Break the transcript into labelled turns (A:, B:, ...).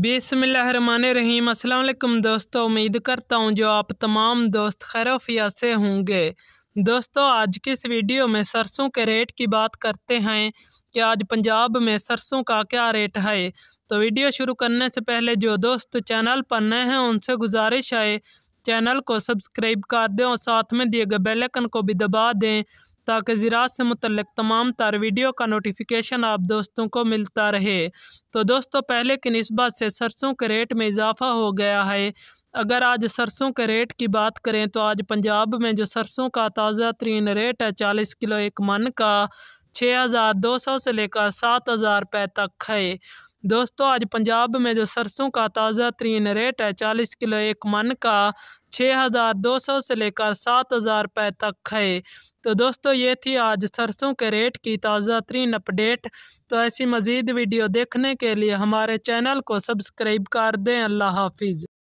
A: बिसमान रहीम अल्लाम दोस्तों उम्मीद करता हूँ जो आप तमाम दोस्त खैरफिया से होंगे दोस्तों आज के इस वीडियो में सरसों के रेट की बात करते हैं कि आज पंजाब में सरसों का क्या रेट है तो वीडियो शुरू करने से पहले जो दोस्त चैनल पर नए हैं उनसे गुजारिश है चैनल को सब्सक्राइब कर दें और साथ में दिए गए बेलकन को भी दबा दें ताकि ज़रात से मुतक तमाम तार वीडियो का नोटिफिकेशन आप दोस्तों को मिलता रहे तो दोस्तों पहले की नस्बत से सरसों के रेट में इजाफा हो गया है अगर आज सरसों के रेट की बात करें तो आज पंजाब में जो सरसों का ताज़ा तरीन रेट है चालीस किलो एक मन का छः हज़ार दो सौ से लेकर सात हज़ार रुपये तक है दोस्तों आज पंजाब में जो सरसों का ताज़ा तरीन रेट है चालीस किलो एक मन का छः हज़ार दो सौ से लेकर सात हज़ार रुपये तक है तो दोस्तों ये थी आज सरसों के रेट की ताज़ा तरीन अपडेट तो ऐसी मज़ीद वीडियो देखने के लिए हमारे चैनल को सब्सक्राइब कर दें अल्लाह हाफिज़